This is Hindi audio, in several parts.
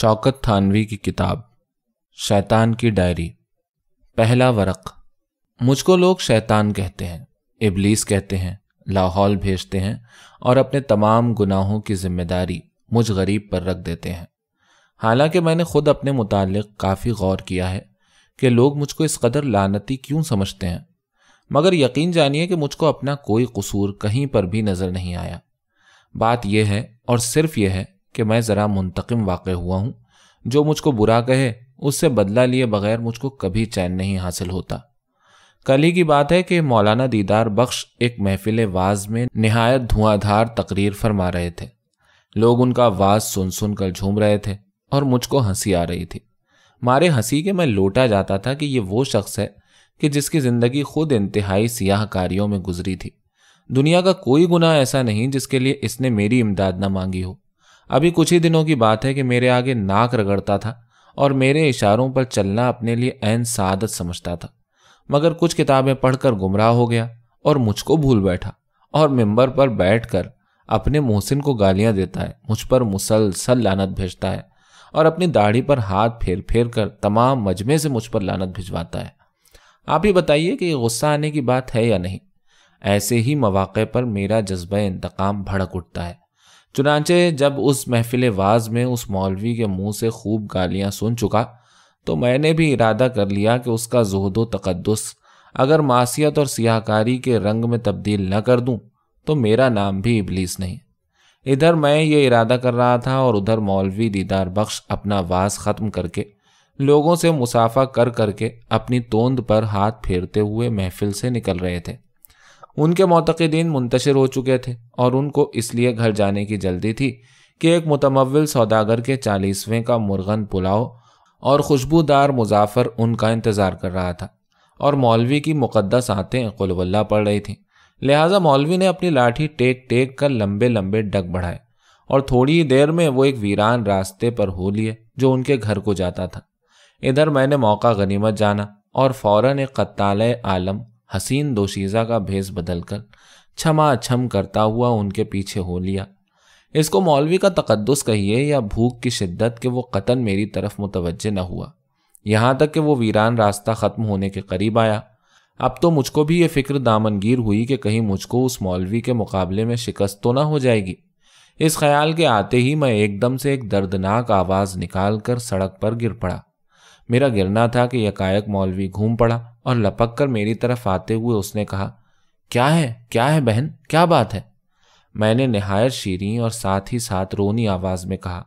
शौकत थानवी की किताब शैतान की डायरी पहला वरक मुझको लोग शैतान कहते हैं इबलीस कहते हैं लाहौल भेजते हैं और अपने तमाम गुनाहों की जिम्मेदारी मुझ गरीब पर रख देते हैं हालांकि मैंने खुद अपने मुतालिक काफ़ी गौर किया है कि लोग मुझको इस कदर लानती क्यों समझते हैं मगर यकीन जानिए कि मुझको अपना कोई कसूर कहीं पर भी नज़र नहीं आया बात यह है और सिर्फ यह है कि मैं ज़रा मुंतकम वाक़ हुआ हूँ जो मुझको बुरा कहे उससे बदला लिए बगैर मुझको कभी चैन नहीं हासिल होता कल ही की बात है कि मौलाना दीदार बख्श एक महफिल वाज में नहायत धुआंधार तकरीर फरमा रहे थे लोग उनका वाज सुन सुन कर झूम रहे थे और मुझको हंसी आ रही थी मारे हंसी के मैं लोटा जाता था कि ये वो शख्स है कि जिसकी ज़िंदगी खुद इंतहाई सियाह कार्यों में गुजरी थी दुनिया का कोई गुना ऐसा नहीं जिसके लिए इसने मेरी इमदाद ना मांगी हो अभी कुछ ही दिनों की बात है कि मेरे आगे नाक रगड़ता था और मेरे इशारों पर चलना अपने लिए ऐन सादत समझता था मगर कुछ किताबें पढ़कर गुमराह हो गया और मुझको भूल बैठा और मेंबर पर बैठकर अपने मोहसिन को गालियां देता है मुझ पर मुसलसल लानत भेजता है और अपनी दाढ़ी पर हाथ फेर फेर कर तमाम मजमे से मुझ पर लानत भिजवाता है आप ही बताइए कि ये गुस्सा आने की बात है या नहीं ऐसे ही मौाक़े पर मेरा जज्बा इंतकाम भड़क उठता है चुनाचे जब उस महफिल वाज में उस मौलवी के मुंह से खूब गालियां सुन चुका तो मैंने भी इरादा कर लिया कि उसका जहदो तकदस अगर मासीत और सियाहकारी के रंग में तब्दील न कर दूं तो मेरा नाम भी इबलीस नहीं इधर मैं ये इरादा कर रहा था और उधर मौलवी दीदार बख्श अपना वाज ख़त्म करके लोगों से मुसाफा कर करके अपनी तोंद पर हाथ फेरते हुए महफिल से निकल रहे थे उनके मोतदीन मुंतशिर हो चुके थे और उनको इसलिए घर जाने की जल्दी थी कि एक मुतमविल सौदागर के चालीसवें का मुर्गन पुलाव और खुशबूदार मुजाफर उनका इंतज़ार कर रहा था और मौलवी की मुकदस आते कुलवल्ला पड़ रही थी लिहाजा मौलवी ने अपनी लाठी टेक टेक कर लंबे लंबे डग बढ़ाए और थोड़ी ही देर में वो एक वीरान रास्ते पर हो लिए जो उनके घर को जाता था इधर मैंने मौका गनीमत जाना और फौरन एक कत्ताल आलम हसीन दोशीज़ा का भेस बदलकर छमा छम करता हुआ उनके पीछे हो लिया इसको मौलवी का तकदस कहिए या भूख की शिद्दत के वो कतन मेरी तरफ मुतवजह न हुआ यहाँ तक कि वो वीरान रास्ता ख़त्म होने के करीब आया अब तो मुझको भी ये फिक्र दामनगीर हुई कि कहीं मुझको उस मौलवी के मुकाबले में शिकस्त तो ना हो जाएगी इस ख्याल के आते ही मैं एकदम से एक दर्दनाक आवाज़ निकाल कर सड़क पर गिर पड़ा मेरा गिरना था कि यकायक मौलवी घूम पड़ा और लपक कर मेरी तरफ आते हुए उसने कहा क्या है क्या है बहन क्या बात है मैंने नहायत शीरी और साथ ही साथ रोनी आवाज में कहा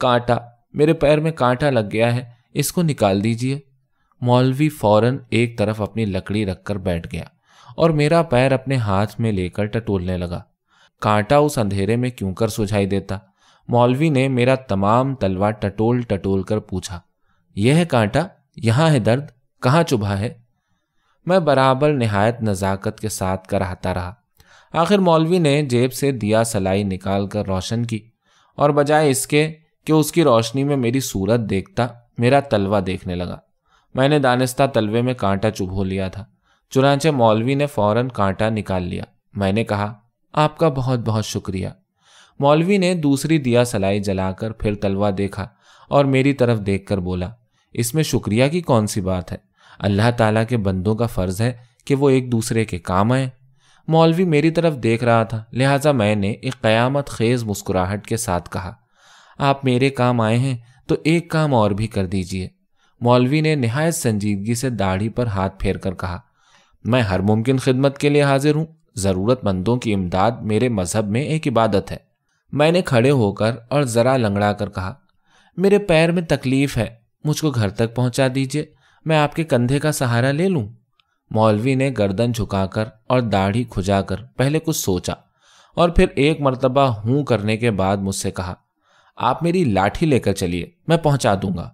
कांटा मेरे पैर में कांटा लग गया है इसको निकाल दीजिए मौलवी फौरन एक तरफ अपनी लकड़ी रखकर बैठ गया और मेरा पैर अपने हाथ में लेकर टटोलने लगा कांटा उस अंधेरे में क्यों कर सुझाई देता मौलवी ने मेरा तमाम तलवा टटोल टटोल कर पूछा यह कांटा यहां है दर्द कहाँ चुभा है मैं बराबर नहायत नज़ाकत के साथ कराहता रहा आखिर मौलवी ने जेब से दिया सलाई निकाल कर रोशन की और बजाय इसके कि उसकी रोशनी में मेरी सूरत देखता मेरा तलवा देखने लगा मैंने दानिस्ता तलवे में कांटा चुभो लिया था चुनाचे मौलवी ने फौरन कांटा निकाल लिया मैंने कहा आपका बहुत बहुत शुक्रिया मौलवी ने दूसरी दिया सलाई जलाकर फिर तलवा देखा और मेरी तरफ देखकर बोला इसमें शुक्रिया की कौन सी बात है अल्लाह ताला के बंदों का फ़र्ज है कि वो एक दूसरे के काम आए मौलवी मेरी तरफ देख रहा था लिहाजा मैंने एक क़यामत खेज़ मुस्कुराहट के साथ कहा आप मेरे काम आए हैं तो एक काम और भी कर दीजिए मौलवी ने नहायत संजीदगी से दाढ़ी पर हाथ फेर कर कहा मैं हर मुमकिन खिदमत के लिए हाजिर हूँ ज़रूरतमंदों की इमदाद मेरे मज़हब में एक इबादत है मैंने खड़े होकर और ज़रा लंगड़ा कर कहा मेरे पैर में तकलीफ़ है मुझको घर तक पहुंचा दीजिए मैं आपके कंधे का सहारा ले लूं मौलवी ने गर्दन झुकाकर और दाढ़ी खुजाकर पहले कुछ सोचा और फिर एक मरतबा हूं करने के बाद मुझसे कहा आप मेरी लाठी लेकर चलिए मैं पहुंचा दूंगा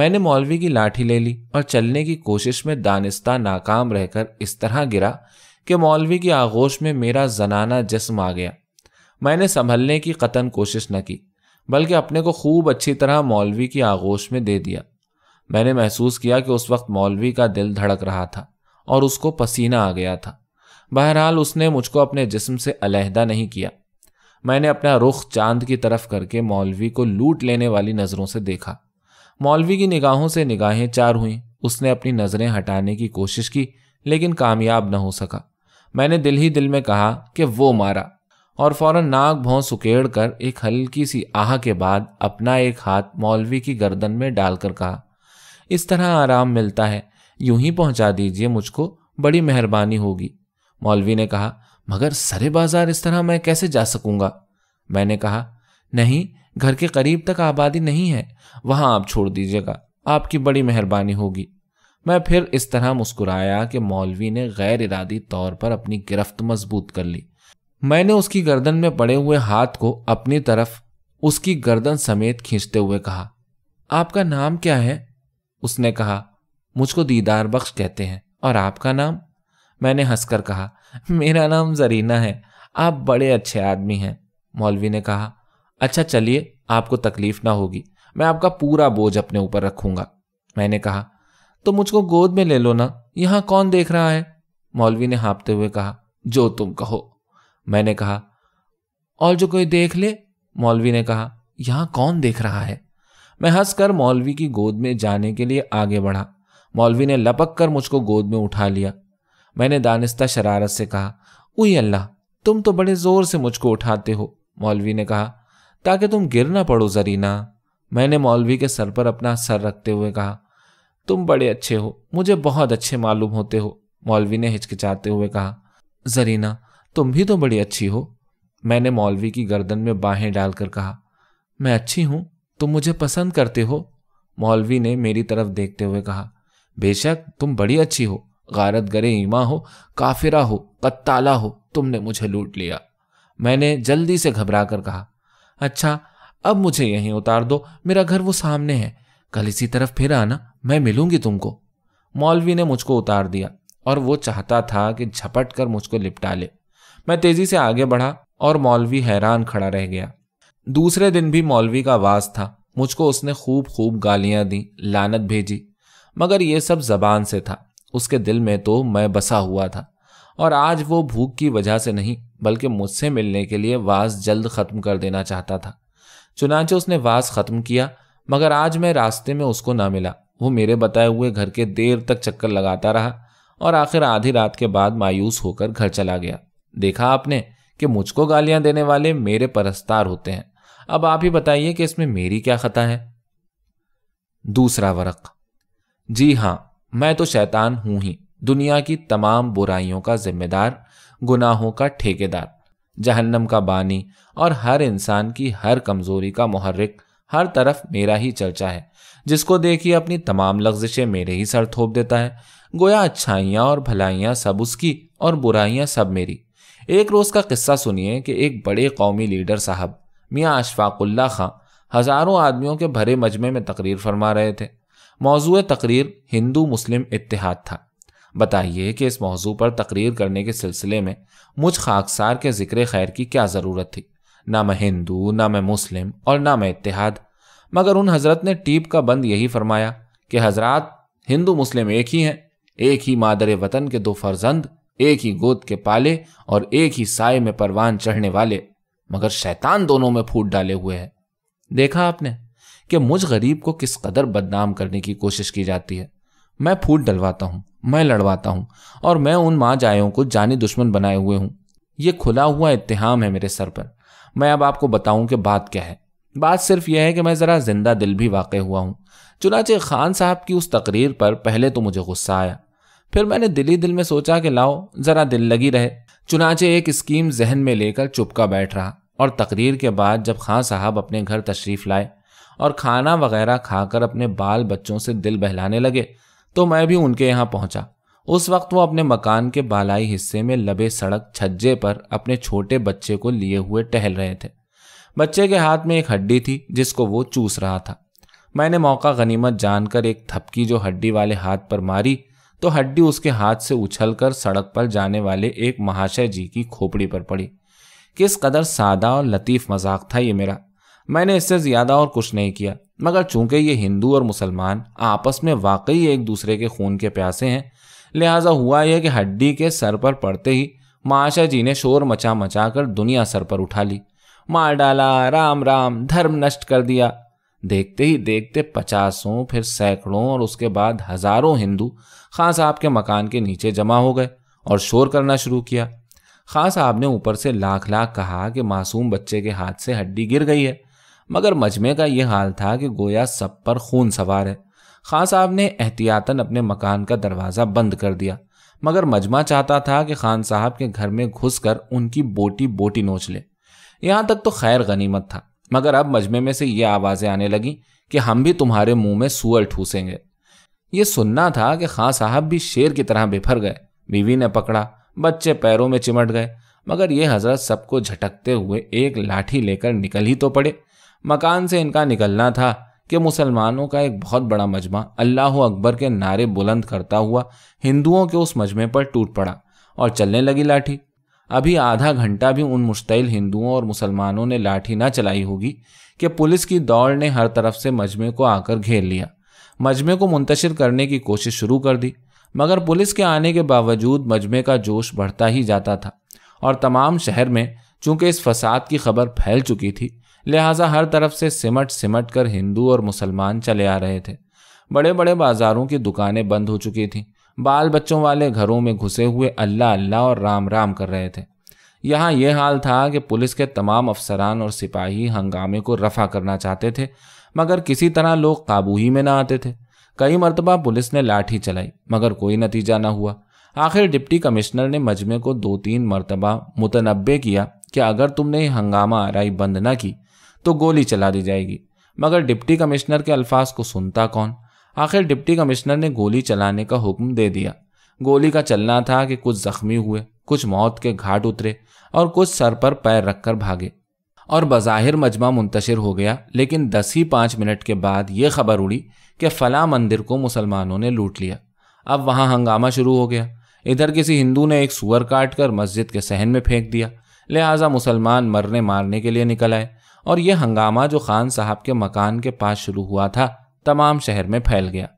मैंने मौलवी की लाठी ले ली और चलने की कोशिश में दानिस्ता नाकाम रहकर इस तरह गिरा कि मौलवी की आगोश में मेरा जनाना जिस्म आ गया मैंने संभलने की कतन कोशिश न की बल्कि अपने को खूब अच्छी तरह मौलवी की आगोश में दे दिया मैंने महसूस किया कि उस वक्त मौलवी का दिल धड़क रहा था और उसको पसीना आ गया था बहरहाल उसने मुझको अपने जिस्म से अलहदा नहीं किया मैंने अपना रुख चांद की तरफ करके मौलवी को लूट लेने वाली नज़रों से देखा मौलवी की निगाहों से निगाहें चार हुईं उसने अपनी नज़रें हटाने की कोशिश की लेकिन कामयाब न हो सका मैंने दिल ही दिल में कहा कि वो मारा और फौरन नाक भौं सुकेड़ कर एक हल्की सी आह के बाद अपना एक हाथ मौलवी की गर्दन में डालकर कहा इस तरह आराम मिलता है यूं ही पहुंचा दीजिए मुझको बड़ी मेहरबानी होगी मौलवी ने कहा मगर सरे बाजार इस तरह मैं कैसे जा सकूंगा मैंने कहा नहीं घर के करीब तक आबादी नहीं है वहां आप छोड़ दीजिएगा आपकी बड़ी मेहरबानी होगी मैं फिर इस तरह मुस्कुराया कि मौलवी ने गैर इरादी तौर पर अपनी गिरफ्त मजबूत कर ली मैंने उसकी गर्दन में पड़े हुए हाथ को अपनी तरफ उसकी गर्दन समेत खींचते हुए कहा आपका नाम क्या है उसने कहा मुझको दीदार बख्श कहते हैं और आपका नाम मैंने हंसकर कहा मेरा नाम जरीना है आप बड़े अच्छे आदमी हैं मौलवी ने कहा अच्छा चलिए आपको तकलीफ ना होगी मैं आपका पूरा बोझ अपने ऊपर रखूंगा मैंने कहा तो मुझको गोद में ले लो ना यहां कौन देख रहा है मौलवी ने हाँपते हुए कहा जो तुम कहो मैंने कहा और जो कोई देख ले मौलवी ने कहा यहां कौन देख रहा है मैं हंसकर मौलवी की गोद में जाने के लिए आगे बढ़ा मौलवी ने लपक कर मुझको गोद में उठा लिया मैंने दानिस्ता शरारत से कहा उई अल्लाह तुम तो बड़े जोर से मुझको उठाते हो मौलवी ने कहा ताकि तुम गिर ना पड़ो जरीना मैंने मौलवी के सर पर अपना सर रखते हुए कहा तुम बड़े अच्छे हो मुझे बहुत अच्छे मालूम होते हो मौलवी ने हिचकिचाते हुए कहा जरीना तुम भी तो बड़ी अच्छी हो मैंने मौलवी की गर्दन में बाहें डालकर कहा मैं अच्छी हूं तुम मुझे पसंद करते हो मौलवी ने मेरी तरफ देखते हुए कहा बेशक तुम बड़ी अच्छी हो गारत गरे ईमा हो काफिरा हो कत्ताला हो तुमने मुझे लूट लिया मैंने जल्दी से घबरा कर कहा अच्छा अब मुझे यहीं उतार दो मेरा घर वो सामने है कल इसी तरफ फिर आना मैं मिलूंगी तुमको मौलवी ने मुझको उतार दिया और वो चाहता था कि झपट कर मुझको लिपटा ले मैं तेजी से आगे बढ़ा और मौलवी हैरान खड़ा रह गया दूसरे दिन भी मौलवी का वास था मुझको उसने खूब खूब गालियां दी लानत भेजी मगर यह सब जबान से था उसके दिल में तो मैं बसा हुआ था और आज वो भूख की वजह से नहीं बल्कि मुझसे मिलने के लिए वास जल्द ख़त्म कर देना चाहता था चुनाचे उसने वास ख़त्म किया मगर आज मैं रास्ते में उसको ना मिला वो मेरे बताए हुए घर के देर तक चक्कर लगाता रहा और आखिर आधी रात के बाद मायूस होकर घर चला गया देखा आपने कि मुझको गालियां देने वाले मेरे परस्तार होते हैं अब आप ही बताइए कि इसमें मेरी क्या खता है दूसरा वरक जी हां मैं तो शैतान हूं ही दुनिया की तमाम बुराइयों का जिम्मेदार गुनाहों का ठेकेदार जहन्नम का बानी और हर इंसान की हर कमजोरी का मुहर्रिक हर तरफ मेरा ही चर्चा है जिसको देखिए अपनी तमाम लफ्जिशें मेरे ही सर थोप देता है गोया अच्छाइयां और भलाइयां सब उसकी और बुराइयां सब मेरी एक रोज़ का किस्सा सुनिए कि एक बड़े कौमी लीडर साहब मियाँ अशफाकुल्ला खां हज़ारों आदमियों के भरे मजमे में तकरीर फरमा रहे थे मौजू तकरीर हिंदू मुस्लिम इतिहाद था बताइए कि इस मौजू पर तकरीर करने के सिलसिले में मुझ खाकसार के ज़िक्र खैर की क्या ज़रूरत थी ना मैं हिंदू ना मैं मुस्लिम और ना मैं इतिहाद मगर उन हज़रत ने टीप का बंद यही फरमाया कि हजरात हिंदू मुस्लिम एक ही हैं एक ही मादर वतन के दो फर्जंद एक ही गोद के पाले और एक ही साय में परवान चढ़ने वाले मगर शैतान दोनों में फूट डाले हुए हैं देखा आपने कि मुझ गरीब को किस कदर बदनाम करने की कोशिश की जाती है मैं फूट डलवाता हूं मैं लड़वाता हूं और मैं उन माँ जायों को जानी दुश्मन बनाए हुए हूँ ये खुला हुआ इतहाम है मेरे सर पर मैं अब आपको बताऊं कि बात क्या है बात सिर्फ यह है कि मैं ज़रा जिंदा दिल भी वाक़ हुआ हूँ चुनाचे खान साहब की उस तकरीर पर पहले तो मुझे गुस्सा आया फिर मैंने दिली दिल में सोचा कि लाओ जरा दिल लगी रहे चुनाचे एक स्कीम जहन में लेकर चुपका बैठ रहा और तकरीर के बाद जब खां साहब अपने घर तशरीफ़ लाए और खाना वगैरह खाकर अपने बाल बच्चों से दिल बहलाने लगे तो मैं भी उनके यहाँ पहुंचा उस वक्त वो अपने मकान के बालाई हिस्से में लबे सड़क छज्जे पर अपने छोटे बच्चे को लिए हुए टहल रहे थे बच्चे के हाथ में एक हड्डी थी जिसको वो चूस रहा था मैंने मौका गनीमत जानकर एक थपकी जो हड्डी वाले हाथ पर मारी तो हड्डी उसके हाथ से उछलकर सड़क पर जाने वाले एक महाशय जी की खोपड़ी पर पड़ी किस कदर सादा और लतीफ़ मजाक था ये मेरा मैंने इससे ज़्यादा और कुछ नहीं किया मगर चूंकि ये हिंदू और मुसलमान आपस में वाकई एक दूसरे के खून के प्यासे हैं लिहाजा हुआ यह कि हड्डी के सर पर पड़ते ही महाशय जी ने शोर मचा मचा कर दुनिया सर पर उठा ली मार डाला राम राम धर्म नष्ट कर दिया देखते ही देखते पचासों फिर सैकड़ों और उसके बाद हजारों हिंदू खां साहब के मकान के नीचे जमा हो गए और शोर करना शुरू किया खां साहब ने ऊपर से लाख लाख कहा कि मासूम बच्चे के हाथ से हड्डी गिर गई है मगर मजमे का यह हाल था कि गोया सब पर खून सवार है खां साहब ने एहतियातन अपने मकान का दरवाज़ा बंद कर दिया मगर मजमा चाहता था कि खान साहब के घर में घुस उनकी बोटी बोटी नोच ले यहाँ तक तो खैर गनीमत था मगर अब मजमे में से ये आवाज़ें आने लगीं कि हम भी तुम्हारे मुंह में सुअर ठूसेंगे ये सुनना था कि खां साहब भी शेर की तरह बिफर गए बीवी ने पकड़ा बच्चे पैरों में चिमट गए मगर ये हजरत सबको झटकते हुए एक लाठी लेकर निकल ही तो पड़े मकान से इनका निकलना था कि मुसलमानों का एक बहुत बड़ा मजमा अल्लाह अकबर के नारे बुलंद करता हुआ हिंदुओं के उस मजमे पर टूट पड़ा और चलने लगी लाठी अभी आधा घंटा भी उन मुश्तिल हिंदुओं और मुसलमानों ने लाठी ना चलाई होगी कि पुलिस की दौड़ ने हर तरफ से मजमे को आकर घेर लिया मजमे को मुंतशिर करने की कोशिश शुरू कर दी मगर पुलिस के आने के बावजूद मजमे का जोश बढ़ता ही जाता था और तमाम शहर में चूंकि इस फसाद की खबर फैल चुकी थी लिहाजा हर तरफ से सिमट सिमट कर हिंदू और मुसलमान चले आ रहे थे बड़े बड़े बाजारों की दुकानें बंद हो चुकी थीं बाल बच्चों वाले घरों में घुसे हुए अल्लाह अल्लाह और राम राम कर रहे थे यहाँ यह हाल था कि पुलिस के तमाम अफसरान और सिपाही हंगामे को रफा करना चाहते थे मगर किसी तरह लोग काबू ही में ना आते थे कई मरतबा पुलिस ने लाठी चलाई मगर कोई नतीजा ना हुआ आखिर डिप्टी कमिश्नर ने मजमे को दो तीन मरतबा मुतनबे किया कि अगर तुमने हंगामा आरई बंद ना की तो गोली चला दी जाएगी मगर डिप्टी कमिश्नर के अल्फाज को सुनता कौन आखिर डिप्टी कमिश्नर ने गोली चलाने का हुक्म दे दिया गोली का चलना था कि कुछ जख्मी हुए कुछ मौत के घाट उतरे और कुछ सर पर पैर रखकर भागे और बज़ाहिर मजमा मुंतशिर हो गया लेकिन दस ही पाँच मिनट के बाद ये खबर उड़ी कि फ़लाँ मंदिर को मुसलमानों ने लूट लिया अब वहाँ हंगामा शुरू हो गया इधर किसी हिंदू ने एक सुअर काट कर मस्जिद के सहन में फेंक दिया लिहाजा मुसलमान मरने मारने के लिए निकल आए और यह हंगामा जो खान साहब के मकान के पास शुरू हुआ था तमाम शहर में फैल गया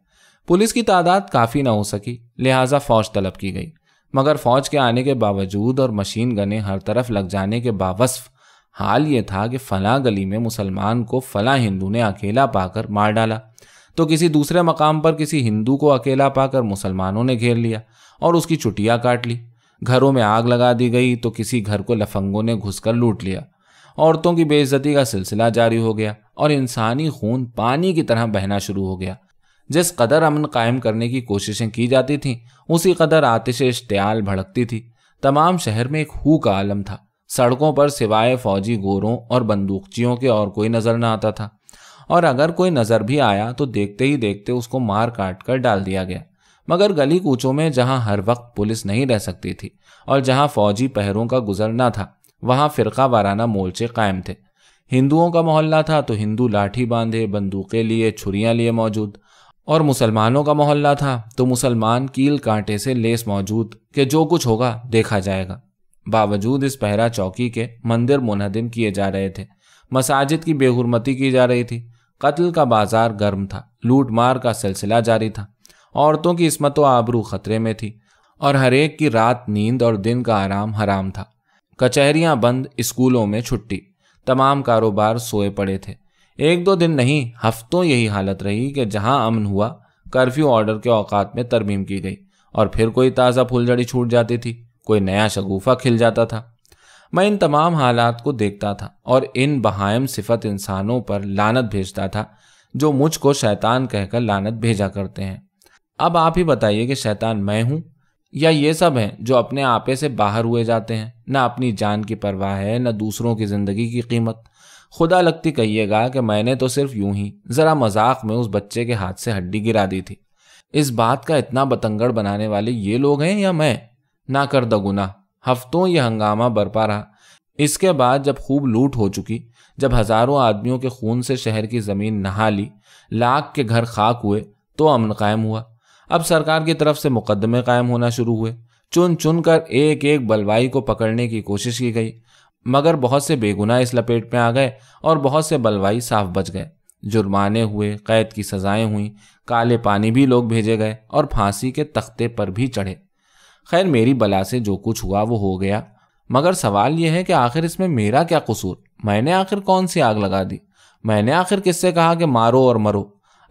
पुलिस की तादाद काफ़ी ना हो सकी लिहाजा फौज तलब की गई मगर फौज के आने के बावजूद और मशीन गने हर तरफ लग जाने के बावसफ़ हाल ये था कि फला गली में मुसलमान को फला हिंदू ने अकेला पाकर मार डाला तो किसी दूसरे मकाम पर किसी हिंदू को अकेला पाकर मुसलमानों ने घेर लिया और उसकी चुटिया काट ली घरों में आग लगा दी गई तो किसी घर को लफंगों ने घुसकर लूट लिया औरतों की बेइज्जती का सिलसिला जारी हो गया और इंसानी खून पानी की तरह बहना शुरू हो गया जिस कदर अमन कायम करने की कोशिशें की जाती थीं उसी कदर आतिश इश्तियाल भड़कती थी तमाम शहर में एक हु का आलम था सड़कों पर सिवाय फौजी गोरों और बंदूकचियों के और कोई नज़र न आता था और अगर कोई नज़र भी आया तो देखते ही देखते उसको मार काट कर डाल दिया गया मगर गली कूचों में जहां हर वक्त पुलिस नहीं रह सकती थी और जहां फौजी पहरों का गुजर ना था वहां फिरका वाराना मोर्चे कायम थे हिंदुओं का मोहल्ला था तो हिंदू लाठी बांधे बंदूकें लिए छुरियां लिए मौजूद और मुसलमानों का मोहल्ला था तो मुसलमान कील कांटे से लेस मौजूद कि जो कुछ होगा देखा जाएगा बावजूद इस पहरा चौकी के मंदिर मुनहदिम किए जा रहे थे मसाजिद की बेहरमती की जा रही थी कत्ल का बाजार गर्म था लूटमार का सिलसिला जारी था औरतों की इसमत आबरू खतरे में थी और हरेक की रात नींद और दिन का आराम हराम था कचहरियां बंद स्कूलों में छुट्टी तमाम कारोबार सोए पड़े थे एक दो दिन नहीं हफ्तों यही हालत रही कि जहां अमन हुआ कर्फ्यू ऑर्डर के औकात में तरमीम की गई और फिर कोई ताज़ा फुलझड़ी छूट जाती थी कोई नया शगुफा खिल जाता था मैं इन तमाम हालात को देखता था और इन बहायम सिफत इंसानों पर लानत भेजता था जो मुझको शैतान कहकर लानत भेजा करते हैं अब आप ही बताइए कि शैतान मैं हूँ या ये सब हैं जो अपने आपे से बाहर हुए जाते हैं ना अपनी जान की परवाह है ना दूसरों की ज़िंदगी की कीमत खुदा लगती कहिएगा कि मैंने तो सिर्फ यूं ही ज़रा मजाक में उस बच्चे के हाथ से हड्डी गिरा दी थी इस बात का इतना बतंगड़ बनाने वाले ये लोग हैं या मैं ना कर दगुना हफ्तों यह हंगामा बरपा रहा इसके बाद जब खूब लूट हो चुकी जब हजारों आदमियों के खून से शहर की जमीन नहा ली लाख के घर खाक हुए तो अमन कायम हुआ अब सरकार की तरफ से मुकदमे कायम होना शुरू हुए चुन चुन कर एक एक बलवाई को पकड़ने की कोशिश की गई मगर बहुत से बेगुनाह इस लपेट में आ गए और बहुत से बलवाई साफ बच गए जुर्माने हुए कैद की सजाएं हुई काले पानी भी लोग भेजे गए और फांसी के तख्ते पर भी चढ़े खैर मेरी बला से जो कुछ हुआ वो हो गया मगर सवाल यह है कि आखिर इसमें मेरा क्या कसूर मैंने आखिर कौन सी आग लगा दी मैंने आखिर किससे कहा कि मारो और मरो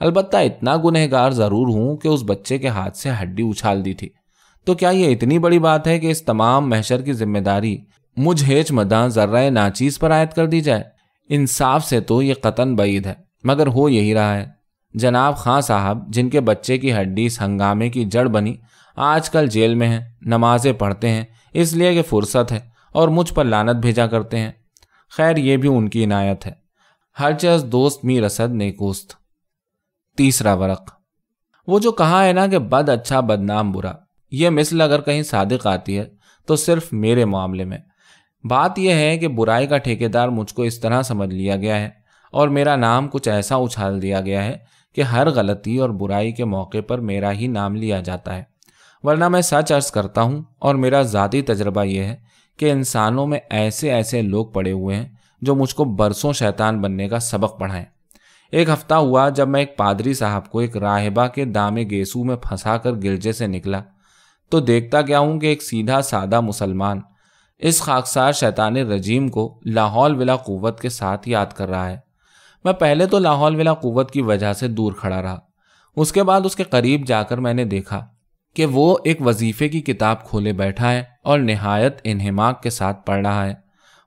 अलबत् इतना गुनहगार ज़रूर हूँ कि उस बच्चे के हाथ से हड्डी उछाल दी थी तो क्या यह इतनी बड़ी बात है कि इस तमाम महशर की जिम्मेदारी मुझ हेच मदा जर्रा नाचीज़ पर आयद कर दी जाए इंसाफ से तो ये कतन बईद है मगर हो यही रहा है जनाब खां साहब जिनके बच्चे की हड्डी इस हंगामे की जड़ बनी आजकल जेल में हैं नमाज़ें पढ़ते हैं इसलिए कि फुर्सत है और मुझ पर लानत भेजा करते हैं खैर ये भी उनकी इनायत है हरचज दोस्त मीर असद नेकोस्त तीसरा वरक वो जो कहा है ना कि बद अच्छा बदनाम बुरा यह मिसल अगर कहीं सादिक आती है तो सिर्फ मेरे मामले में बात यह है कि बुराई का ठेकेदार मुझको इस तरह समझ लिया गया है और मेरा नाम कुछ ऐसा उछाल दिया गया है कि हर गलती और बुराई के मौके पर मेरा ही नाम लिया जाता है वरना मैं सच अर्ज करता हूँ और मेरा ज़ाती तजर्बा यह है कि इंसानों में ऐसे ऐसे लोग पड़े हुए हैं जो मुझको बरसों शैतान बनने का सबक पढ़ाएं एक हफ्ता हुआ जब मैं एक पादरी साहब को एक राहिबा के दामे गेसू में फंसा कर गिरजे से निकला तो देखता क्या हूँ कि एक सीधा सादा मुसलमान इस खाकसार शैतान रजीम को लाहौल विला कुत के साथ याद कर रहा है मैं पहले तो लाहौल विला कुत की वजह से दूर खड़ा रहा उसके बाद उसके करीब जाकर मैंने देखा कि वो एक वजीफे की किताब खोले बैठा है और नहायत इन्हमाक के साथ पढ़ रहा है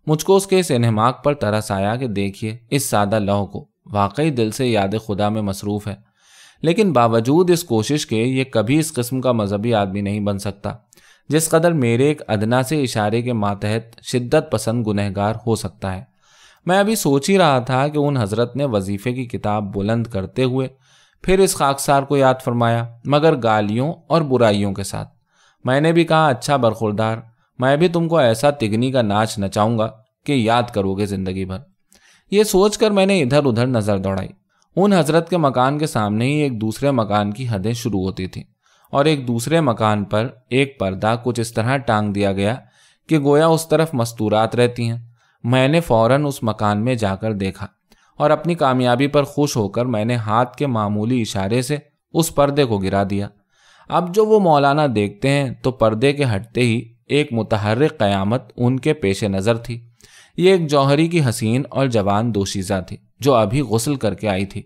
मुझको उसके इस इन्हमाक पर तरस आया कि देखिए इस सादा लौह को वाकई दिल से याद खुदा में मसरूफ़ है लेकिन बावजूद इस कोशिश के ये कभी इस किस्म का मजहबी आदमी नहीं बन सकता जिस कदर मेरे एक अदना से इशारे के मातहत शिद्दत पसंद गुनहगार हो सकता है मैं अभी सोच ही रहा था कि उन हजरत ने वजीफे की किताब बुलंद करते हुए फिर इस खाकसार को याद फरमाया मगर गालियों और बुराइयों के साथ मैंने भी कहा अच्छा बरखुरदार मैं भी तुमको ऐसा तिगनी का नाच नचाऊंगा कि याद करोगे ज़िंदगी भर ये सोचकर मैंने इधर उधर नज़र दौड़ाई उन हजरत के मकान के सामने ही एक दूसरे मकान की हदें शुरू होती थी और एक दूसरे मकान पर एक पर्दा कुछ इस तरह टांग दिया गया कि गोया उस तरफ मस्तूरात रहती हैं मैंने फौरन उस मकान में जाकर देखा और अपनी कामयाबी पर खुश होकर मैंने हाथ के मामूली इशारे से उस पर्दे को गिरा दिया अब जो वो मौलाना देखते हैं तो पर्दे के हटते ही एक मुतहरक क़यामत उनके पेश नज़र थी ये एक जौहरी की हसीन और जवान दोशीज़ा थी जो अभी गसल करके आई थी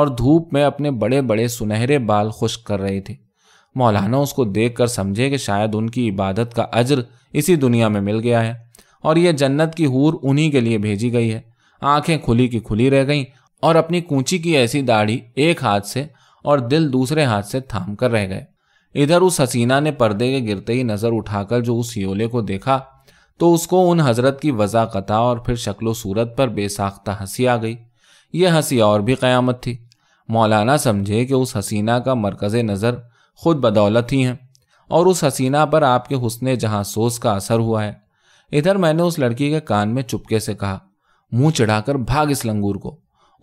और धूप में अपने बड़े बड़े सुनहरे बाल खुश कर रही थी मौलाना उसको देख कर समझे कि शायद उनकी इबादत का अज्र इसी दुनिया में मिल गया है और यह जन्नत की हूर उन्हीं के लिए भेजी गई है आंखें खुली की खुली रह गईं और अपनी कूची की ऐसी दाढ़ी एक हाथ से और दिल दूसरे हाथ से थाम कर रह गए इधर उस हसीना ने पर्दे के गिरते ही नज़र उठाकर जो उस योले को देखा तो उसको उन हजरत की वजाकता और फिर शक्लो सूरत पर बेसाख्ता हंसी आ गई ये हंसी और भी क़यामत थी मौलाना समझे कि उस हसीना का मरकज़ नज़र खुद बदौलत ही हैं और उस हसीना पर आपके हुसन जहाँ सोस का असर हुआ है इधर मैंने उस लड़की के कान में चुपके से कहा मुंह चढ़ाकर भाग इस लंगूर को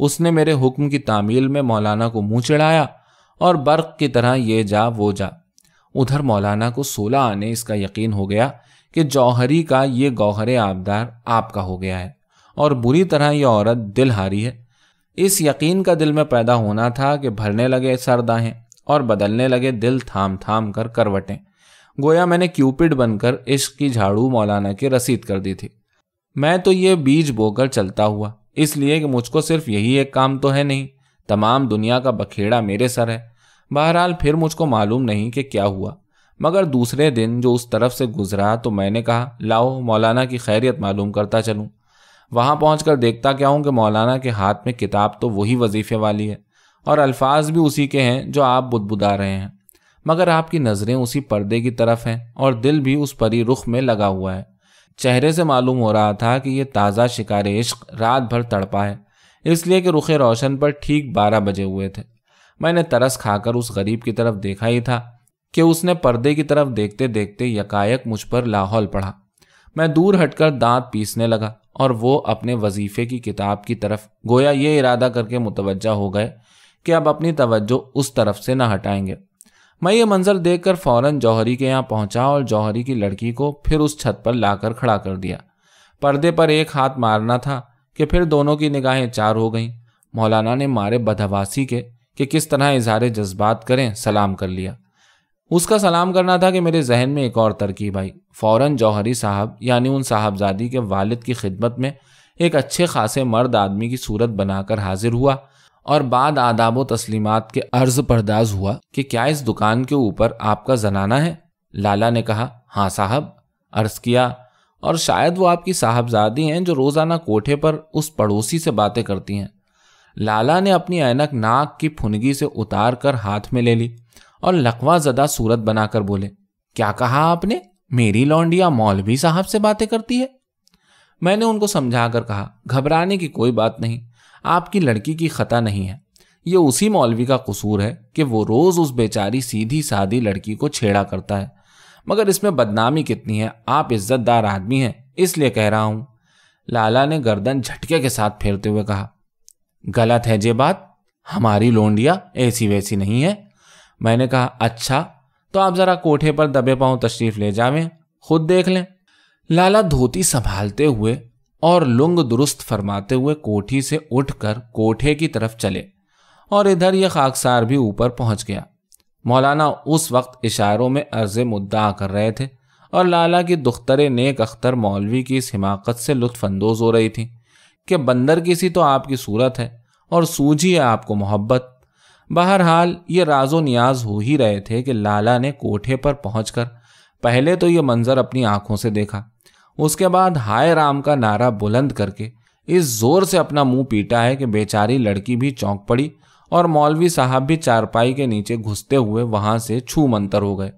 उसने मेरे हुक्म की तामील में मौलाना को मुंह चढ़ाया और बर्क की तरह ये जा वो जा उधर मौलाना को सोलह आने इसका यकीन हो गया कि जौहरी का ये गौहर आबदार आपका हो गया है और बुरी तरह यह औरत दिल हारी है इस यकीन का दिल में पैदा होना था कि भरने लगे सरदाहें और बदलने लगे दिल थाम थाम कर करवटें गोया मैंने क्यूपिड बनकर इश्क की झाड़ू मौलाना की रसीद कर दी थी मैं तो ये बीज बोकर चलता हुआ इसलिए कि मुझको सिर्फ यही एक काम तो है नहीं तमाम दुनिया का बखेड़ा मेरे सर है बहरहाल फिर मुझको मालूम नहीं कि क्या हुआ मगर दूसरे दिन जो उस तरफ से गुजरा तो मैंने कहा लाओ मौलाना की खैरियत मालूम करता चलूँ वहाँ पहुँच कर देखता क्या हूँ कि मौलाना के हाथ में किताब तो वही वजीफे वाली है और अल्फाज भी उसी के हैं जो आप बुदबुदा रहे हैं मगर आपकी नज़रें उसी पर्दे की तरफ हैं और दिल भी उस परी रुख में लगा हुआ है चेहरे से मालूम हो रहा था कि यह ताज़ा शिकार इश्क रात भर तड़पा है इसलिए कि रुख रोशन पर ठीक बारह बजे हुए थे मैंने तरस खाकर उस गरीब की तरफ देखा ही था कि उसने पर्दे की तरफ देखते देखते यकायक मुझ पर लाहौल पढ़ा मैं दूर हटकर दांत पीसने लगा और वो अपने वजीफे की किताब की तरफ गोया ये इरादा करके मुतवजा हो गए कि अब अपनी तवज्जो उस तरफ से ना हटाएंगे मैं ये मंजर देख कर फौरन जौहरी के यहाँ पहुंचा और जौहरी की लड़की को फिर उस छत पर लाकर खड़ा कर दिया पर्दे पर एक हाथ मारना था कि फिर दोनों की निगाहें चार हो गईं मौलाना ने मारे बदहवासी के कि किस तरह इजहार जज्बात करें सलाम कर लिया उसका सलाम करना था कि मेरे जहन में एक और तरकीब आई फ़ौरन जौहरी साहब यानी उन साहबजादी के वालिद की खिदमत में एक अच्छे खासे मर्द आदमी की सूरत बनाकर हाजिर हुआ और बाद आदाब तस्लीमत के अर्ज परदाज हुआ कि क्या इस दुकान के ऊपर आपका जनाना है लाला ने कहा हाँ साहब अर्ज किया और शायद वो आपकी साहबजादी हैं जो रोज़ाना कोठे पर उस पड़ोसी से बातें करती हैं लाला ने अपनी ऐनक नाक की फुनगी से उतार कर हाथ में ले ली और लकवा जदा सूरत बनाकर बोले क्या कहा आपने मेरी लौंडिया मौलवी साहब से बातें करती है मैंने उनको समझा कर कहा घबराने की कोई बात नहीं आपकी लड़की की खता नहीं है ये उसी मौलवी का कसूर है कि वो रोज़ उस बेचारी सीधी सादी लड़की को छेड़ा करता है मगर इसमें बदनामी कितनी है आप इज्जतदार आदमी हैं इसलिए कह रहा हूं लाला ने गर्दन झटके के साथ फेरते हुए कहा गलत है जे बात हमारी लोंडिया ऐसी वैसी नहीं है मैंने कहा अच्छा तो आप ज़रा कोठे पर दबे पाँव तशरीफ ले जावें खुद देख लें लाला धोती संभालते हुए और लुंग दुरुस्त फरमाते हुए कोठी से उठकर कोठे की तरफ चले और इधर यह खाकसार भी ऊपर पहुंच गया मौलाना उस वक्त इशारों में अर्ज मुद्दा कर रहे थे और लाला की दुख्तर नेक अख्तर मौलवी की इस हिमाकत से लुत्फानंदोज हो रही थी कि बंदर की सी तो आपकी सूरत है और सूझी है आपको मोहब्बत बहरहाल ये राजो नियाज हो ही रहे थे कि लाला ने कोठे पर पहुंचकर पहले तो ये मंज़र अपनी आंखों से देखा उसके बाद हाय राम का नारा बुलंद करके इस जोर से अपना मुंह पीटा है कि बेचारी लड़की भी चौंक पड़ी और मौलवी साहब भी चारपाई के नीचे घुसते हुए वहां से छू मंतर हो गए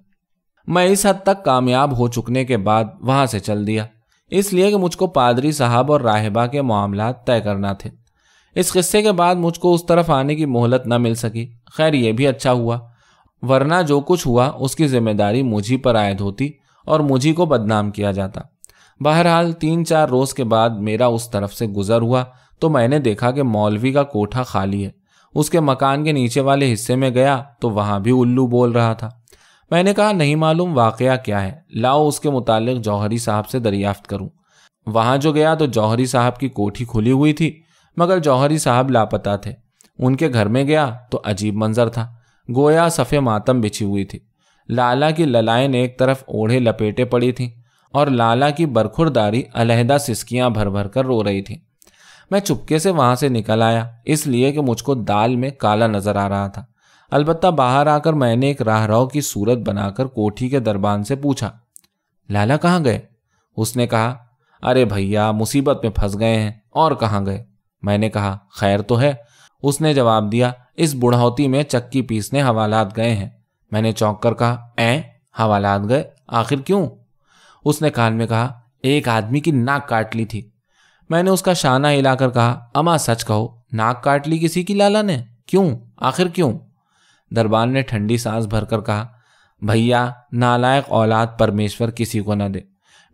मैं इस हद तक कामयाब हो चुकने के बाद वहां से चल दिया इसलिए कि मुझको पादरी साहब और राहिबा के मामला तय करना थे इस किस्से के बाद मुझको उस तरफ आने की मोहलत न मिल सकी खैर यह भी अच्छा हुआ वरना जो कुछ हुआ उसकी जिम्मेदारी मुझी पर आयद होती और मुझी को बदनाम किया जाता बहरहाल तीन चार रोज के बाद मेरा उस तरफ से गुजर हुआ तो मैंने देखा कि मौलवी का कोठा खाली है उसके मकान के नीचे वाले हिस्से में गया तो वहां भी उल्लू बोल रहा था मैंने कहा नहीं मालूम वाकया क्या है लाओ उसके मुतालिक जौहरी साहब से दरियाफ्त करूं वहां जो गया तो जौहरी साहब की कोठी खुली हुई थी मगर जौहरी साहब लापता थे उनके घर में गया तो अजीब मंजर था गोया सफ़े मातम बिछी हुई थी लाला की ललायन एक तरफ ओढ़े लपेटे पड़ी थीं और लाला की बरखुरदारी अलहदा सिसकियां भर भर कर रो रही थी मैं चुपके से वहां से निकल आया इसलिए कि मुझको दाल में काला नजर आ रहा था अलबत्ता बाहर आकर मैंने एक राहराव की सूरत बनाकर कोठी के दरबान से पूछा लाला कहाँ गए उसने कहा अरे भैया मुसीबत में फंस गए हैं और कहाँ गए मैंने कहा खैर तो है उसने जवाब दिया इस बुढ़ौती में चक्की पीसने हवालात गए हैं मैंने चौंक कर कहा ए हवालात गए आखिर क्यों उसने कान में कहा एक आदमी की नाक काट ली थी मैंने उसका शाना हिलाकर कहा अमा सच कहो नाक काट ली किसी की लाला ने क्यों आखिर क्यों दरबान ने ठंडी सांस भरकर कहा भैया नालायक औलाद परमेश्वर किसी को न दे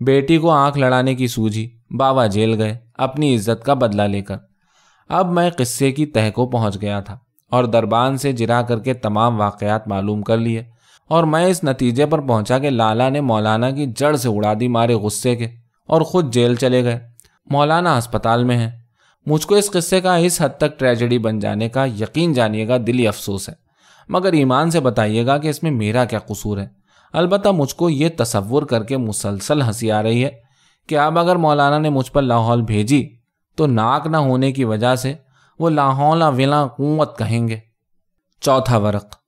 बेटी को आंख लड़ाने की सूझी बाबा जेल गए अपनी इज्जत का बदला लेकर अब मैं किस्से की तह को पहुंच गया था और दरबान से जिरा करके तमाम वाकयात मालूम कर लिए और मैं इस नतीजे पर पहुंचा कि लाला ने मौलाना की जड़ से उड़ा दी मारे गुस्से के और खुद जेल चले गए मौलाना अस्पताल में हैं मुझको इस किस्से का इस हद तक ट्रेजेडी बन जाने का यकीन जानिएगा दिली अफसोस है मगर ईमान से बताइएगा कि इसमें मेरा क्या कसूर है अलबत् मुझको ये तस्वुर करके मुसलसल हंसी आ रही है कि अब अगर मौलाना ने मुझ पर लाहौल भेजी तो नाक ना होने की वजह से वो लाहौला विला कुत कहेंगे चौथा वर्क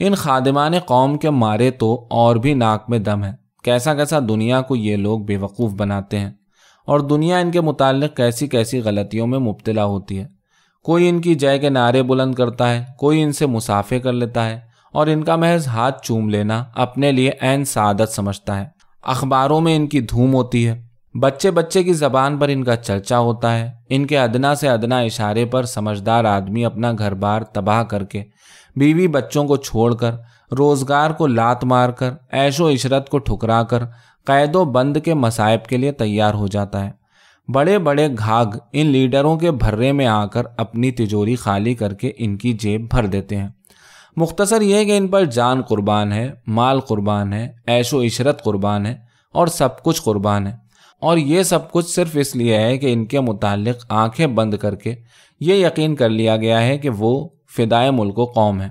इन खादिमान कौम के मारे तो और भी नाक में दम है कैसा कैसा दुनिया को ये लोग बेवकूफ़ बनाते हैं और दुनिया इनके मुतालिक कैसी कैसी गलतियों में मुबतला होती है कोई इनकी जय के नारे बुलंद करता है कोई इनसे मुसाफे कर लेता है और इनका महज हाथ चूम लेना अपने लिए एन सादत समझता है अखबारों में इनकी धूम होती है बच्चे बच्चे की जबान पर इनका चर्चा होता है इनके अदना से अदना इशारे पर समझदार आदमी अपना घर बार तबाह करके बीवी बच्चों को छोड़कर रोजगार को लात मारकर ऐशो इशरत को ठुकरा कर कैदो बंद के मसायब के लिए तैयार हो जाता है बड़े बड़े घाघ इन लीडरों के भर्रे में आकर अपनी तिजोरी खाली करके इनकी जेब भर देते हैं मुख्तसर यह कि इन पर जान कुर्बान है माल कुर्बान है ऐशो इशरत कुर्बान है और सब कुछ कुर्बान है और ये सब कुछ सिर्फ इसलिए है कि इनके मुतालिक आंखें बंद करके ये यकीन कर लिया गया है कि वो फिदाए मुल्क कौम है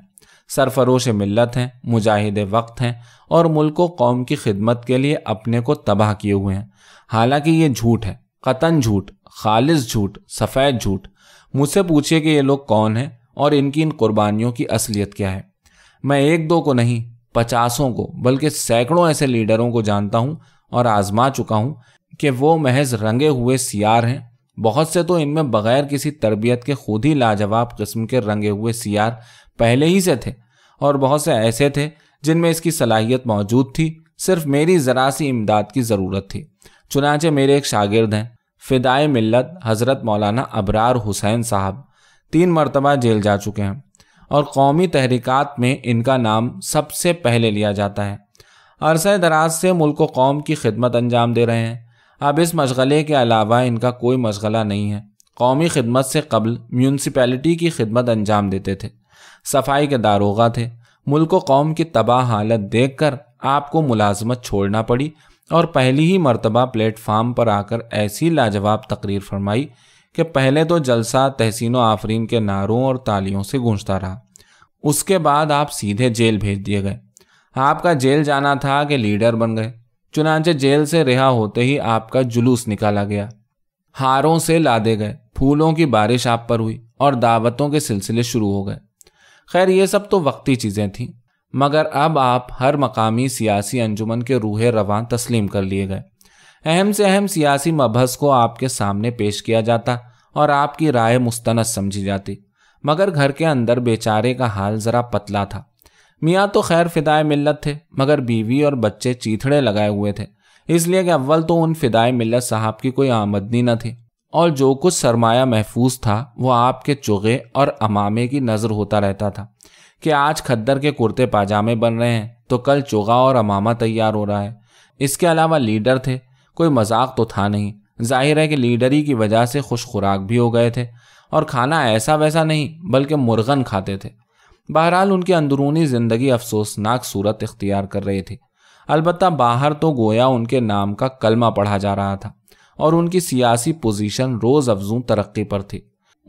सरफरोश मिलत हैं मुजाहिद वक्त हैं और मुल्क कौम की खिदमत के लिए अपने को तबाह किए हुए हैं हालांकि ये झूठ है कतन झूठ खालिज झूठ सफ़ेद झूठ मुझसे पूछिए कि ये लोग कौन हैं और इनकी इन कुर्बानियों की असलियत क्या है मैं एक दो को नहीं पचासों को बल्कि सैकड़ों ऐसे लीडरों को जानता हूँ और आजमा चुका हूँ कि वो महज रंगे हुए सियार हैं बहुत से तो इनमें बगैर किसी तरबियत के खुद ही लाजवाब किस्म के रंगे हुए सियार पहले ही से थे और बहुत से ऐसे थे जिनमें इसकी सलाहियत मौजूद थी सिर्फ मेरी ज़रा सी इमदाद की ज़रूरत थी चुनाचे मेरे एक शागिर्द हैं फ़िदाए मिल्लत हज़रत मौलाना अबरार हुसैन साहब तीन मरतबा जेल जा चुके हैं और कौमी तहरीक में इनका नाम सबसे पहले लिया जाता है अरसे दराज से मुल्क कौम की खिदमत अंजाम दे रहे हैं अब इस मशगले के अलावा इनका कोई मशगला नहीं है कौमी खिदमत से कबल म्यूनसिपैलिटी की खिदमत अंजाम देते थे सफाई के दारोगा थे मुल्क व कौम की तबाह हालत देख कर आपको मुलाजमत छोड़ना पड़ी और पहली ही मरतबा प्लेटफार्म पर आकर ऐसी लाजवाब तकरीर फरमाई कि पहले तो जलसा तहसीन आफरीन के नारों और तालियों से गूंजता रहा उसके बाद आप सीधे जेल भेज दिए गए आपका जेल जाना था कि लीडर बन गए चुनाचे जेल से रिहा होते ही आपका जुलूस निकाला गया हारों से लादे गए फूलों की बारिश आप पर हुई और दावतों के सिलसिले शुरू हो गए खैर ये सब तो वक्ती चीज़ें थीं मगर अब आप हर मकामी सियासी अंजुमन के रूहे रवान तस्लीम कर लिए गए अहम से अहम सियासी मबहस को आपके सामने पेश किया जाता और आपकी राय मुस्तनद समझी जाती मगर घर के अंदर बेचारे का हाल ज़रा पतला था मियाँ तो खैर फिदाए मिलत थे मगर बीवी और बच्चे चीथड़े लगाए हुए थे इसलिए कि अव्वल तो उन फिदाए मिलत साहब की कोई आमदनी न थी और जो कुछ सरमाया महफूज था वो आपके चुगे और अमामे की नज़र होता रहता था कि आज खद्दर के कुर्ते पाजामे बन रहे हैं तो कल चुगा और अमामा तैयार हो रहा है इसके अलावा लीडर थे कोई मजाक तो था नहीं जाहिर है कि लीडरी की वजह से खुश खुराक भी हो गए थे और खाना ऐसा वैसा नहीं बल्कि मुर्गन खाते थे बहरहाल उनकी अंदरूनी ज़िंदगी अफसोसनाक सूरत इख्तियार कर रही थी अलबत् बाहर तो गोया उनके नाम का कलमा पढ़ा जा रहा था और उनकी सियासी पोजीशन रोज़ अफजू तरक्की पर थी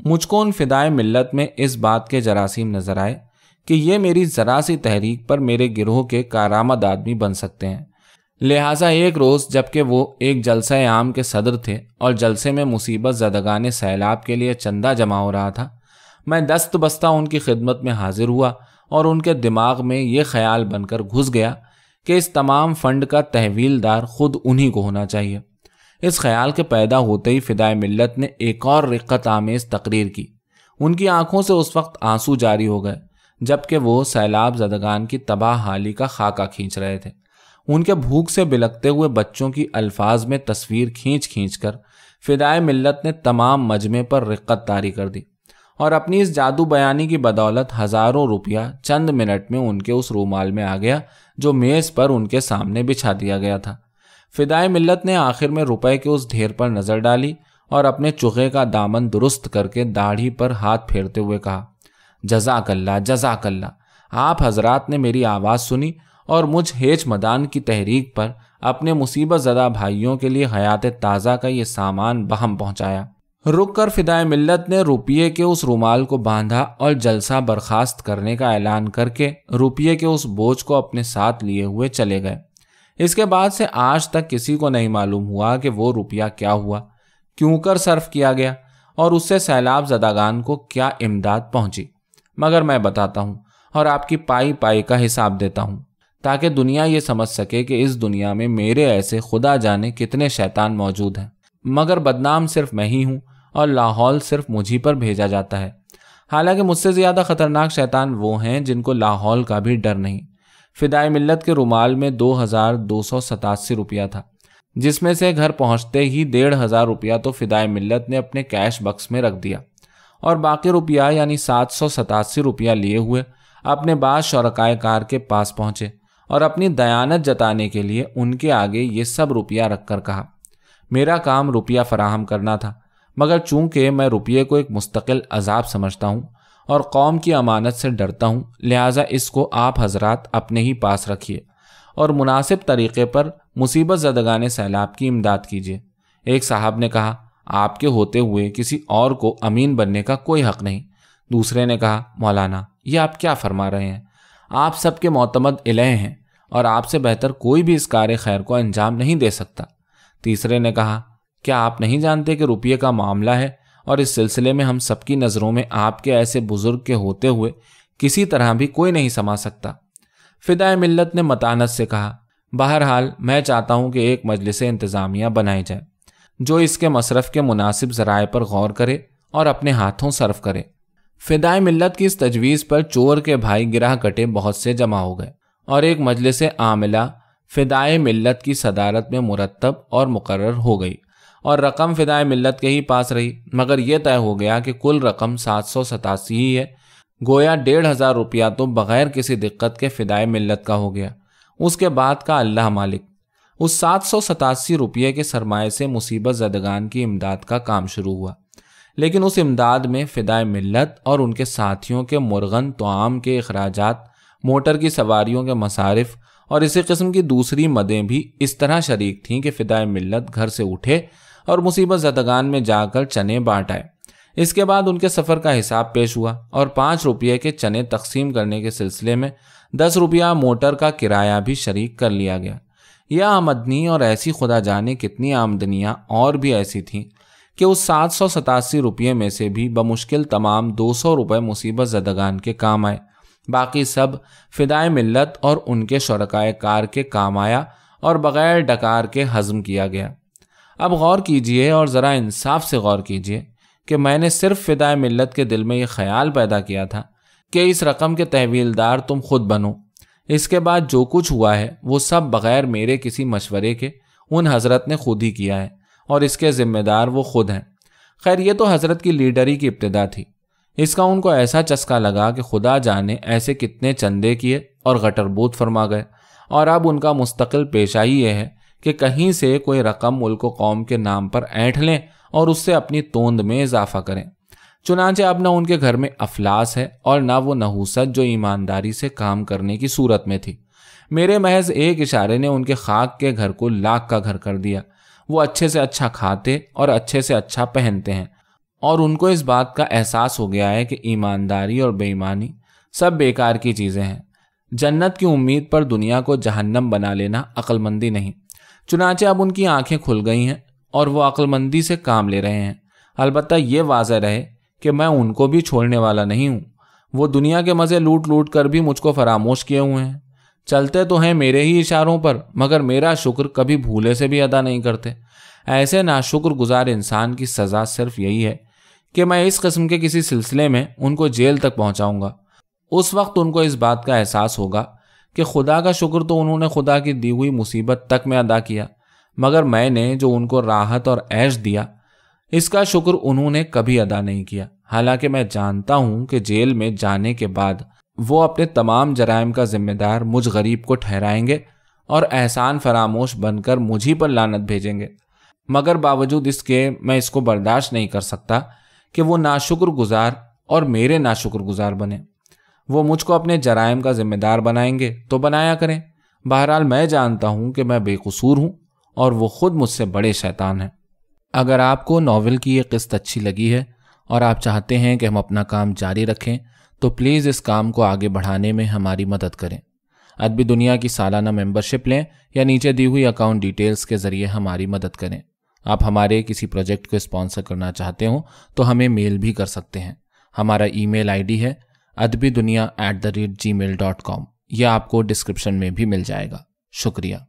मुझको उन फिदाए मिलत में इस बात के जरासीम नज़र आए कि ये मेरी ज़रा सी तहरीक पर मेरे गिरोह के कारामद आदमी बन सकते हैं लिहाजा एक रोज़ जबकि वो एक जलसा आम के सदर थे और जलसे में मुसीबत जदगान सैलाब के लिए चंदा जमा हो रहा था मैं दस्त बस्ता उनकी खिदमत में हाजिर हुआ और उनके दिमाग में ये ख्याल बनकर घुस गया कि इस तमाम फंड का तहवीलदार खुद उन्हीं को होना चाहिए इस ख्याल के पैदा होते ही फ़िदाय मिलत ने एक और रिक्कत आमेज़ तकरीर की उनकी आंखों से उस वक्त आंसू जारी हो गए जबकि वो सैलाब जदगान की तबाह हाली का खाका खींच रहे थे उनके भूख से बिलकते हुए बच्चों की अल्फाज में तस्वीर खींच खींच कर फ़िदाय मिलत ने तमाम मजमे पर रिक्कत तारी कर दी और अपनी इस जादू बयानी की बदौलत हजारों रुपया चंद मिनट में उनके उस रूमाल में आ गया जो मेज पर उनके सामने बिछा दिया गया था फिदाय मिल्लत ने आखिर में रुपए के उस ढेर पर नजर डाली और अपने चुहे का दामन दुरुस्त करके दाढ़ी पर हाथ फेरते हुए कहा जजाकल्ला जजाकल्ला आप हजरात ने मेरी आवाज़ सुनी और मुझ हेज मदान की तहरीक पर अपने मुसीबत ज़दा भाइयों के लिए हयात ताज़ा का ये सामान बहम पहुंचाया रुक कर फिदाय मिल्लत ने रुपये के उस रुमाल को बांधा और जलसा बर्खास्त करने का ऐलान करके रुपये के उस बोझ को अपने साथ लिए हुए चले गए इसके बाद से आज तक किसी को नहीं मालूम हुआ कि वो रुपया क्या हुआ क्यों कर सर्फ किया गया और उससे सैलाब जदागान को क्या इमदाद पहुंची मगर मैं बताता हूँ और आपकी पाई पाई का हिसाब देता हूँ ताकि दुनिया ये समझ सके कि इस दुनिया में मेरे ऐसे खुदा जाने कितने शैतान मौजूद हैं मगर बदनाम सिर्फ मैं ही हूँ और लाहौल सिर्फ मुझी पर भेजा जाता है हालांकि मुझसे ज़्यादा खतरनाक शैतान वो हैं जिनको लाहौल का भी डर नहीं फिदाई मिल्लत के रुमाल में दो हज़ार दो सौ सतासी रुपया था जिसमें से घर पहुंचते ही डेढ़ हज़ार रुपया तो फिदाय मिल्लत ने अपने कैश बक्स में रख दिया और बाकी रुपया यानी सात सौ सतासी रुपया लिए हुए अपने बाद शौरकाय कार के पास पहुंचे और अपनी दयानत जताने के लिए उनके आगे ये सब रुपया रख कर कहा मेरा काम रुपया फराहम करना था मगर चूंकि मैं रुपये को एक मुस्तकिल अजाब समझता हूँ और कौम की अमानत से डरता हूँ लिहाजा इसको आप हजरात अपने ही पास रखिए और मुनासिब तरीके पर मुसीबत जदगान सैलाब की इमदाद कीजिए एक साहब ने कहा आपके होते हुए किसी और को अमीन बनने का कोई हक नहीं दूसरे ने कहा मौलाना ये आप क्या फरमा रहे हैं आप सबके मोतमद इलह हैं और आपसे बेहतर कोई भी इस कार खैर को अंजाम नहीं दे सकता तीसरे ने कहा क्या आप नहीं जानते कि रुपये का मामला है और इस सिलसिले में हम सबकी नज़रों में आपके ऐसे बुजुर्ग के होते हुए किसी तरह भी कोई नहीं समा सकता फिदाय मिल्लत ने मतानत से कहा बहरहाल मैं चाहता हूँ कि एक मजलिस इंतज़ामिया बनाई जाए जो इसके मसरफ के मुनासिब ज़राए पर गौर करे और अपने हाथों सर्फ करे फिदाय मिल्लत की इस तजवीज़ पर चोर के भाई गिरा कटे बहुत से जमा हो गए और एक मजलिस आमिला फिदाय मिल्लत की सदारत में मुरतब और मुकर हो गई और रकम फ़िदाए मिलत के ही पास रही मगर यह तय हो गया कि कुल रकम सात सौ सतासी ही है गोया डेढ़ हज़ार रुपया तो बग़ैर किसी दिक्कत के फ़िदाए मिलत का हो गया उसके बाद का अल्लाह मालिक उस सात सौ सतासी रुपये के सरमाए से मुसीबत जदगान की इमदाद का काम शुरू हुआ लेकिन उस इमदाद में फ़िदाए मिलत और उनके साथियों के मुर्गन तोआम के अखराज मोटर की सवारियों के मसारफ और इसी किस्म की दूसरी मदें भी इस तरह शरीक थीं कि फ़िदाए मिलत घर से उठे और मुसीबत जदगान में जाकर चने बांट आए इसके बाद उनके सफ़र का हिसाब पेश हुआ और पाँच रुपये के चने तकसीम करने के सिलसिले में दस रुपया मोटर का किराया भी शरीक कर लिया गया यह आमदनी और ऐसी खुदा जाने कितनी आमदनियाँ और भी ऐसी थीं कि उस सात सौ सतासी रुपये में से भी बमुश्किल तमाम दो सौ रुपये मुसीबत जदगान के काम आए बाकी सब फिदाए मिलत और उनके शरकाए कार के काम आया और बग़ैर डकार के हज़म किया गया अब गौर कीजिए और ज़रा इंसाफ से गौर कीजिए कि मैंने सिर्फ फ़िदाए मिलत के दिल में ये ख्याल पैदा किया था कि इस रकम के तहवीलदार तुम खुद बनो इसके बाद जो कुछ हुआ है वो सब बगैर मेरे किसी मशवरे के उन हज़रत ने खुद ही किया है और इसके ज़िम्मेदार वो खुद हैं खैर ये तो हज़रत की लीडरी की इब्तदा थी इसका उनको ऐसा चस्का लगा कि खुदा जाने ऐसे कितने चंदे किए और गटरबूत फरमा गए और अब उनका मुस्तकिल पेशा ही ये है कि कहीं से कोई रकम मुल्क कौम के नाम पर ऐंठ लें और उससे अपनी तोंद में इजाफा करें चुनाचे अब ना उनके घर में अफलास है और ना वो नहूसत जो ईमानदारी से काम करने की सूरत में थी मेरे महज एक इशारे ने उनके खाक के घर को लाख का घर कर दिया वो अच्छे से अच्छा खाते और अच्छे से अच्छा पहनते हैं और उनको इस बात का एहसास हो गया है कि ईमानदारी और बेईमानी सब बेकार की चीज़ें हैं जन्नत की उम्मीद पर दुनिया को जहन्नम बना लेना अक्लमंदी नहीं चुनाचे अब उनकी आंखें खुल गई हैं और वो अक्लमंदी से काम ले रहे हैं अलबत्त ये वाजह रहे कि मैं उनको भी छोड़ने वाला नहीं हूँ वो दुनिया के मज़े लूट लूट कर भी मुझको फरामोश किए हुए हैं चलते तो हैं मेरे ही इशारों पर मगर मेरा शुक्र कभी भूले से भी अदा नहीं करते ऐसे नाशुक्र गुजार इंसान की सज़ा सिर्फ यही है कि मैं इस कस्म के किसी सिलसिले में उनको जेल तक पहुंचाऊंगा उस वक्त उनको इस बात का एहसास होगा कि खुदा का शुक्र तो उन्होंने खुदा की दी हुई मुसीबत तक में अदा किया मगर मैंने जो उनको राहत और ऐश दिया इसका शुक्र उन्होंने कभी अदा नहीं किया हालांकि मैं जानता हूं कि जेल में जाने के बाद वो अपने तमाम जराइम का जिम्मेदार मुझ गरीब को ठहराएंगे और एहसान फरामोश बनकर मुझे पर लानत भेजेंगे मगर बावजूद इसके मैं इसको बर्दाश्त नहीं कर सकता कि वो गुजार और मेरे गुजार बने वो मुझको अपने जराइम का जिम्मेदार बनाएंगे तो बनाया करें बहरहाल मैं जानता हूँ कि मैं बेकसूर हूँ और वो खुद मुझसे बड़े शैतान हैं अगर आपको नावल की ये किस्त अच्छी लगी है और आप चाहते हैं कि हम अपना काम जारी रखें तो प्लीज़ इस काम को आगे बढ़ाने में हमारी मदद करें अदबी दुनिया की सालाना मेंबरशिप लें या नीचे दी हुई अकाउंट डिटेल्स के ज़रिए हमारी मदद करें आप हमारे किसी प्रोजेक्ट को स्पॉन्सर करना चाहते हो तो हमें मेल भी कर सकते हैं हमारा ईमेल आईडी है Adbi Duniya at the rate Gmail dot com यह आपको डिस्क्रिप्शन में भी मिल जाएगा शुक्रिया